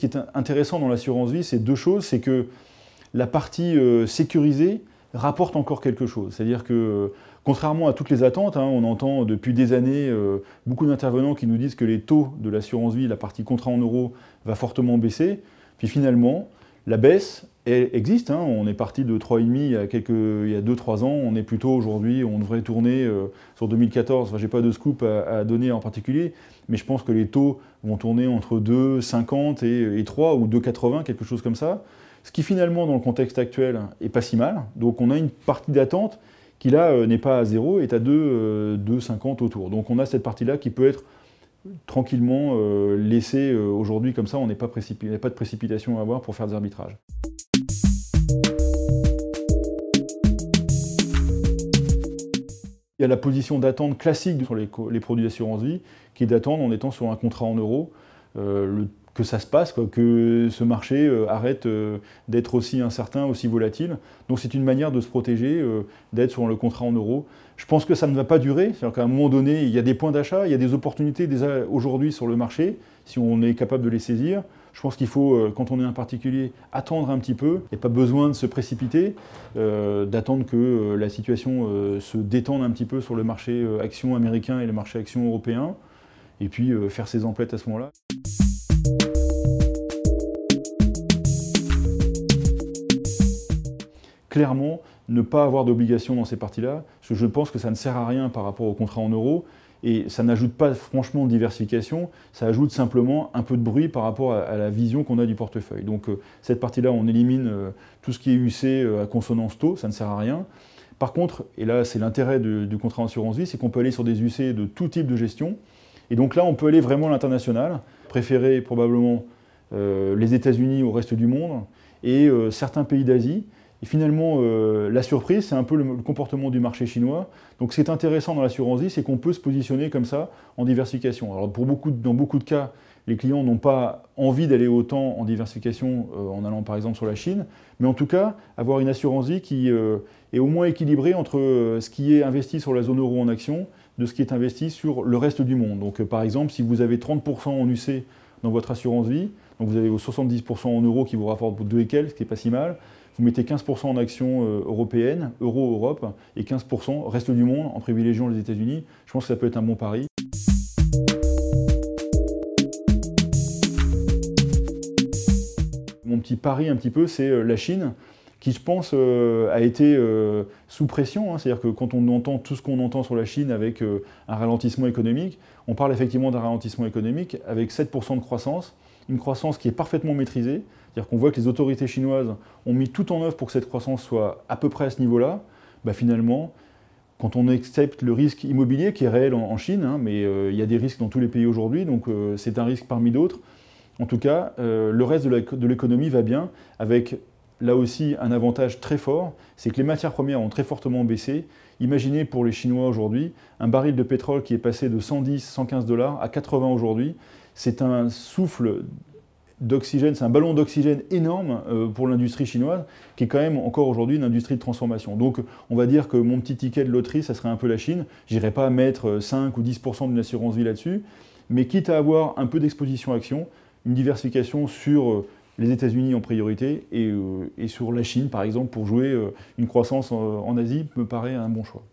Ce qui est intéressant dans l'assurance vie, c'est deux choses. C'est que la partie euh, sécurisée rapporte encore quelque chose. C'est-à-dire que, euh, contrairement à toutes les attentes, hein, on entend depuis des années euh, beaucoup d'intervenants qui nous disent que les taux de l'assurance vie, la partie contrat en euros, va fortement baisser. Puis finalement, la baisse, elle existe. Hein. On est parti de 3,5 il y a il y a 2-3 ans. On est plutôt aujourd'hui, on devrait tourner euh, sur 2014. Enfin, j'ai pas de scoop à, donner en particulier, mais je pense que les taux vont tourner entre 2,50 et, et 3 ou 2,80, quelque chose comme ça. Ce qui finalement, dans le contexte actuel, est pas si mal. Donc on a une partie d'attente qui là euh, n'est pas à zéro est à 2,50 euh, autour. Donc on a cette partie là qui peut être tranquillement laissée aujourd'hui comme ça. On n'est pas, pas de précipitation à avoir pour faire des arbitrages. Il y a la position d'attente classique sur les, produits d'assurance vie, qui est d'attendre en étant sur un contrat en euros, euh, que ça se passe, que ce marché euh, arrête euh, d'être aussi incertain, aussi volatile. Donc c'est une manière de se protéger, d'être sur le contrat en euros. Je pense que ça ne va pas durer, c'est-à-dire qu'à un moment donné, il y a des points d'achat, il y a des opportunités déjà aujourd'hui sur le marché, si on est capable de les saisir. Je pense qu'il faut, euh, quand on est un particulier, attendre un petit peu. et pas besoin de se précipiter, euh, d'attendre que euh, la situation se détende un petit peu sur le marché action américain et le marché actions européen, et puis faire ses emplettes à ce moment-là. Clairement, ne pas avoir d'obligation dans ces parties-là, parce je pense que ça ne sert à rien par rapport au contrat en euros. Et ça n'ajoute pas franchement de diversification, ça ajoute simplement un peu de bruit par rapport à, la vision qu'on a du portefeuille. Donc euh, cette partie-là, on élimine euh, tout ce qui est UC euh, à consonance taux, ça ne sert à rien. Par contre, et là c'est l'intérêt du contrat dassurance vie, c'est qu'on peut aller sur des UC de tout type de gestion. Et donc là, on peut aller vraiment à l'international, préférer probablement les États-Unis au reste du monde et certains pays d'Asie. Et finalement, euh, la surprise, c'est un peu le, comportement du marché chinois. Donc, ce qui est intéressant dans l'assurance vie, c'est qu'on peut se positionner comme ça en diversification. Alors, pour dans beaucoup de cas, les clients n'ont pas envie d'aller autant en diversification euh, en allant par exemple sur la Chine, mais en tout cas, avoir une assurance vie qui euh, est au moins équilibrée entre ce qui est investi sur la zone euro en action de ce qui est investi sur le reste du monde. Donc, par exemple, si vous avez 30% en UC dans votre assurance vie, donc vous avez vos 70% en euros qui vous rapportent deux et ce qui n'est pas si mal, vous mettez 15% en actions euh, européennes, euro-Europe, et 15% reste du monde en privilégiant les États-Unis. Je pense que ça peut être un bon pari. Mon petit pari un petit peu, c'est euh, la Chine qui, je pense, euh, a été sous pression. Hein. C'est-à-dire que quand on entend tout ce qu'on entend sur la Chine avec un ralentissement économique, on parle effectivement d'un ralentissement économique avec 7% de croissance une croissance qui est parfaitement maîtrisée. C'est-à-dire qu'on voit que les autorités chinoises ont mis tout en œuvre pour que cette croissance soit à peu près à ce niveau-là. Bah, finalement, quand on accepte le risque immobilier qui est réel en, Chine, hein, mais euh, il y a des risques dans tous les pays aujourd'hui, donc euh, c'est un risque parmi d'autres. En tout cas, euh, le reste de l'économie va bien avec là aussi un avantage très fort, c'est que les matières premières ont très fortement baissé. Imaginez pour les Chinois aujourd'hui, un baril de pétrole qui est passé de 110, 115 dollars à 80 aujourd'hui, c'est un souffle d'oxygène, c'est un ballon d'oxygène énorme euh, pour l'industrie chinoise, qui est quand même encore aujourd'hui une industrie de transformation. Donc on va dire que mon petit ticket de loterie, ça serait un peu la Chine. J'irai pas mettre 5 euh, ou 10% d'une assurance vie là-dessus, mais quitte à avoir un peu d'exposition action, une diversification sur euh, les États-Unis en priorité euh, et, sur la Chine, par exemple, pour jouer euh, une croissance euh, en Asie, me paraît un bon choix.